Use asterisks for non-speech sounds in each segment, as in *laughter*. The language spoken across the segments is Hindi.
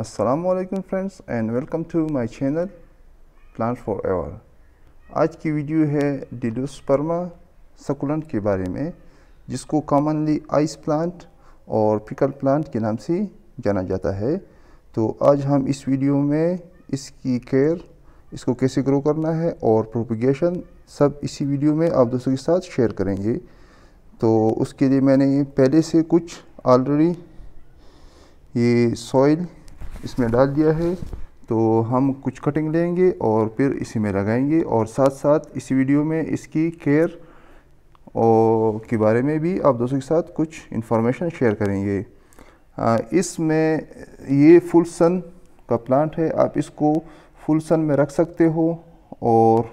Aslam friends and welcome to my channel plan for ever आज की वीडियो है डिडोस्पर्मा सकुलेंट के बारे में जिसको कॉमनली आइस प्लांट और पिकल प्लांट के नाम से जाना जाता है तो आज हम इस वीडियो में इसकी केयर इसको कैसे ग्रो करना है और प्रोपिगेशन सब इसी वीडियो में आप दोस्तों के साथ शेयर करेंगे तो उसके लिए मैंने पहले से कुछ ऑलरेडी ये सॉइल इसमें डाल दिया है तो हम कुछ कटिंग लेंगे और फिर इसी में लगाएंगे और साथ साथ इस वीडियो में इसकी केयर और के बारे में भी आप दोस्तों के साथ कुछ इन्फॉर्मेशन शेयर करेंगे इसमें ये फुल सन का प्लांट है आप इसको फुल सन में रख सकते हो और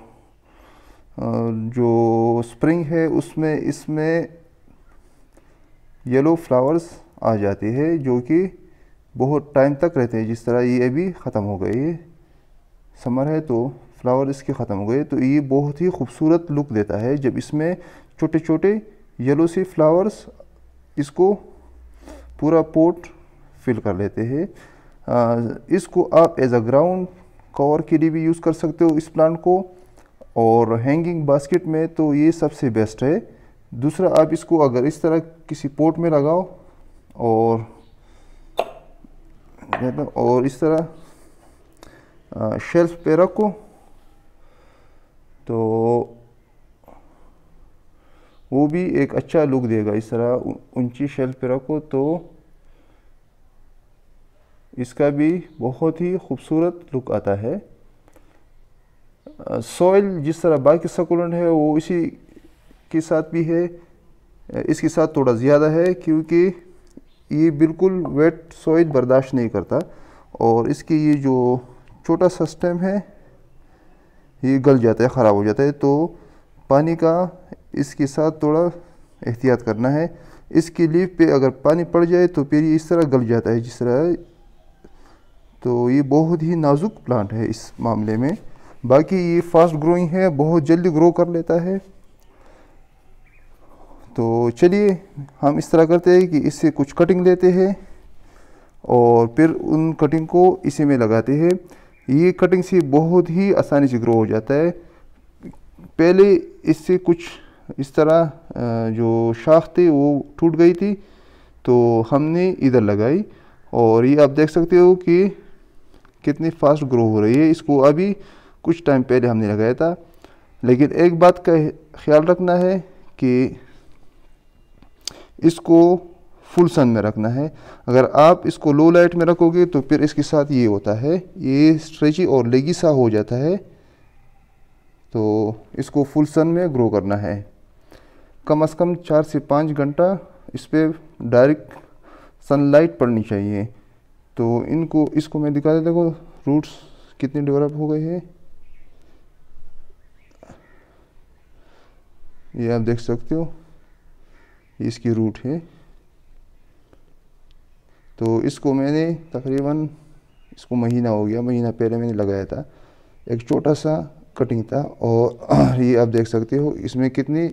जो स्प्रिंग है उसमें इसमें येलो फ्लावर्स आ जाते हैं जो कि बहुत टाइम तक रहते हैं जिस तरह ये भी ख़त्म हो गए समर है तो फ्लावर इसके ख़त्म हो गए तो ये बहुत ही खूबसूरत लुक देता है जब इसमें छोटे छोटे येलो सी फ्लावर्स इसको पूरा पोट फिल कर लेते हैं इसको आप एज अ ग्राउंड कवर के लिए भी यूज़ कर सकते हो इस प्लांट को और हैंगिंग बास्केट में तो ये सबसे बेस्ट है दूसरा आप इसको अगर इस तरह किसी पोट में लगाओ और रहता और इस तरह शेल्फ पे रखो तो वो भी एक अच्छा लुक देगा इस तरह ऊंची शेल्फ पे रखो तो इसका भी बहुत ही खूबसूरत लुक आता है सॉइल जिस तरह बाकी सकुलेंट है वो इसी के साथ भी है इसके साथ थोड़ा ज़्यादा है क्योंकि ये बिल्कुल वेट सॉइल बर्दाश्त नहीं करता और इसके ये जो छोटा स्टेम है ये गल जाता है ख़राब हो जाता है तो पानी का इसके साथ थोड़ा एहतियात करना है इसकी लीफ पे अगर पानी पड़ जाए तो फिर ये इस तरह गल जाता है जिस तरह तो ये बहुत ही नाजुक प्लांट है इस मामले में बाकी ये फास्ट ग्रोइंग है बहुत जल्दी ग्रो कर लेता है तो चलिए हम इस तरह करते हैं कि इससे कुछ कटिंग लेते हैं और फिर उन कटिंग को इसी में लगाते हैं ये कटिंग से बहुत ही आसानी से ग्रो हो जाता है पहले इससे कुछ इस तरह जो शाख थी वो टूट गई थी तो हमने इधर लगाई और ये आप देख सकते हो कि कितनी फास्ट ग्रो हो रही है इसको अभी कुछ टाइम पहले हमने लगाया था लेकिन एक बात का ख्याल रखना है कि इसको फुल सन में रखना है अगर आप इसको लो लाइट में रखोगे तो फिर इसके साथ ये होता है ये स्ट्रेची और लेगी सा हो जाता है तो इसको फुल सन में ग्रो करना है कम से कम चार से पाँच घंटा इस पर डायरेक्ट सनलाइट पड़नी चाहिए तो इनको इसको मैं दिखा देता हूँ रूट्स कितने डेवलप हो गए हैं ये आप देख सकते हो इसकी रूट है तो इसको मैंने तकरीबन इसको महीना हो गया महीना पहले मैंने लगाया था एक छोटा सा कटिंग था और *clears throat* ये आप देख सकते हो इसमें कितनी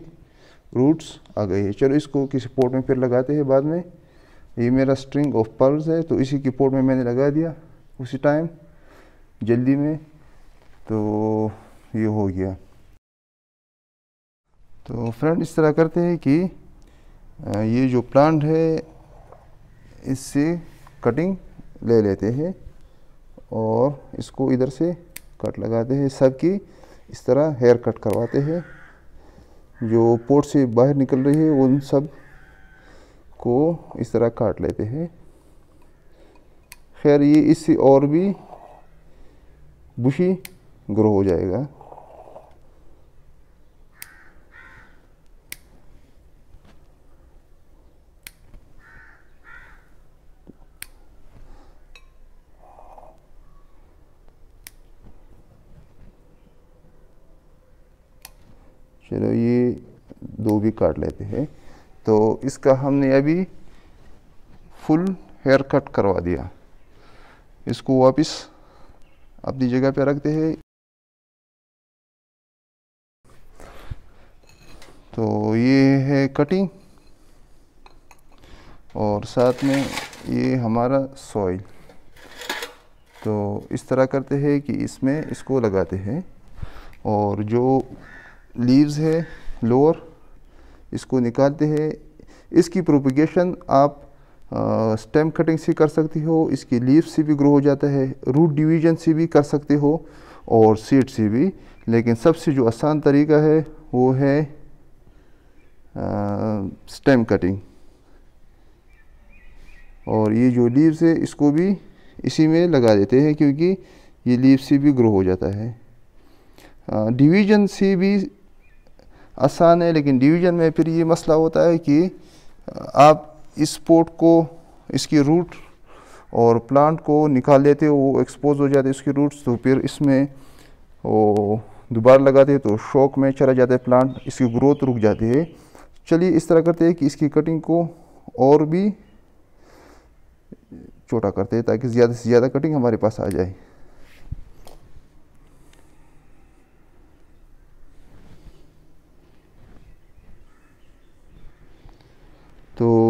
रूट्स आ गई है चलो इसको किसी पोर्ट में फिर लगाते हैं बाद में ये मेरा स्ट्रिंग ऑफ पर्ल्स है तो इसी की पोर्ट में मैंने लगा दिया उसी टाइम जल्दी में तो ये हो गया तो फ्रेंड इस तरह करते हैं कि ये जो प्लांट है इससे कटिंग ले लेते हैं और इसको इधर से कट लगाते हैं सबकी इस तरह हेयर कट करवाते हैं जो पोट से बाहर निकल रही है उन सब को इस तरह काट लेते हैं खैर ये इससे और भी बुशी ग्रो हो जाएगा चलो ये दो भी काट लेते हैं तो इसका हमने अभी फुल हेयर कट करवा दिया इसको वापस अपनी जगह पे रखते हैं तो ये है कटिंग और साथ में ये हमारा सॉइल तो इस तरह करते हैं कि इसमें इसको लगाते हैं और जो लीव्स है लोअर इसको निकालते हैं इसकी प्रोपिगेशन आप स्टेम कटिंग से कर सकते हो इसकी लीव से भी ग्रो हो जाता है रूट डिवीजन से भी कर सकते हो और सीड से भी लेकिन सबसे जो आसान तरीका है वो है स्टेम कटिंग और ये जो लीव्स है इसको भी इसी में लगा देते हैं क्योंकि ये लीव से भी ग्रो हो जाता है डिवीजन से भी आसान है लेकिन डिवीज़न में फिर ये मसला होता है कि आप इस पोर्ट को इसकी रूट और प्लांट को निकाल लेते हो वो एक्सपोज हो जाते इसकी रूट्स तो फिर इसमें वो दोबारा लगाते तो शॉक में चला जाता है प्लांट इसकी ग्रोथ रुक जाती है चलिए इस तरह करते हैं कि इसकी कटिंग को और भी छोटा करते हैं ताकि ज़्यादा से ज़्यादा कटिंग हमारे पास आ जाए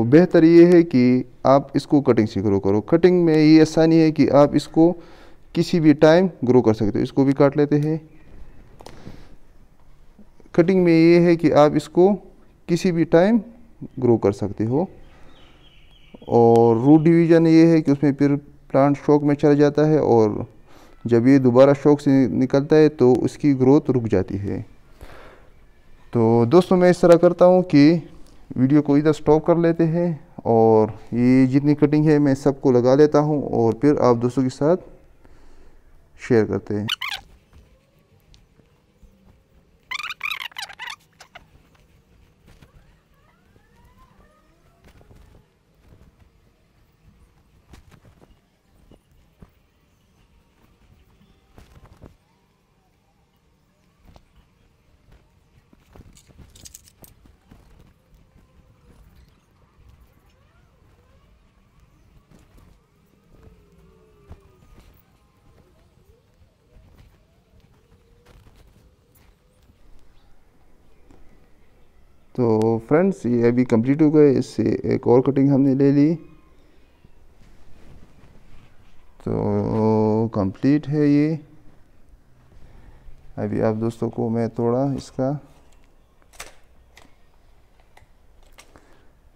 बेहतर ये है कि आप इसको कटिंग से ग्रो करो कटिंग में ये आसानी है कि आप इसको किसी भी टाइम ग्रो कर सकते हो इसको भी काट लेते हैं कटिंग में ये है कि आप इसको किसी भी टाइम ग्रो कर सकते हो और रूट डिवीज़न ये है कि उसमें फिर प्लांट शौक में चला जाता है और जब ये दोबारा शौक से निकलता है तो उसकी ग्रोथ रुक जाती है तो दोस्तों मैं इस तरह करता हूँ कि वीडियो को इधर स्टॉप कर लेते हैं और ये जितनी कटिंग है मैं सबको लगा लेता हूँ और फिर आप दोस्तों के साथ शेयर करते हैं तो फ्रेंड्स ये अभी कंप्लीट हो गए इससे एक और कटिंग हमने ले ली तो कंप्लीट है ये अभी आप दोस्तों को मैं थोड़ा इसका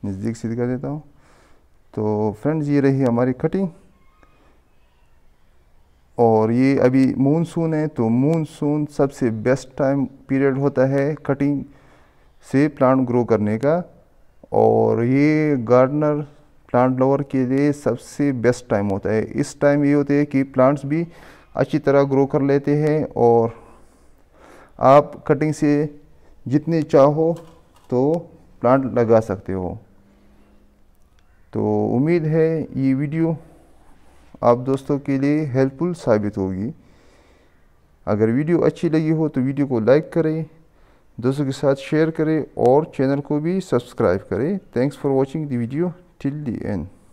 नज़दीक से दिखा देता हूँ तो फ्रेंड्स ये रही हमारी कटिंग और ये अभी मूनसून है तो मूनसून सबसे बेस्ट टाइम पीरियड होता है कटिंग से प्लांट ग्रो करने का और ये गार्डनर प्लांट लवर के लिए सबसे बेस्ट टाइम होता है इस टाइम ये होते हैं कि प्लांट्स भी अच्छी तरह ग्रो कर लेते हैं और आप कटिंग से जितने चाहो तो प्लांट लगा सकते हो तो उम्मीद है ये वीडियो आप दोस्तों के लिए हेल्पफुल साबित होगी अगर वीडियो अच्छी लगी हो तो वीडियो को लाइक करें दोस्तों के साथ शेयर करें और चैनल को भी सब्सक्राइब करें thanks for watching the video till the and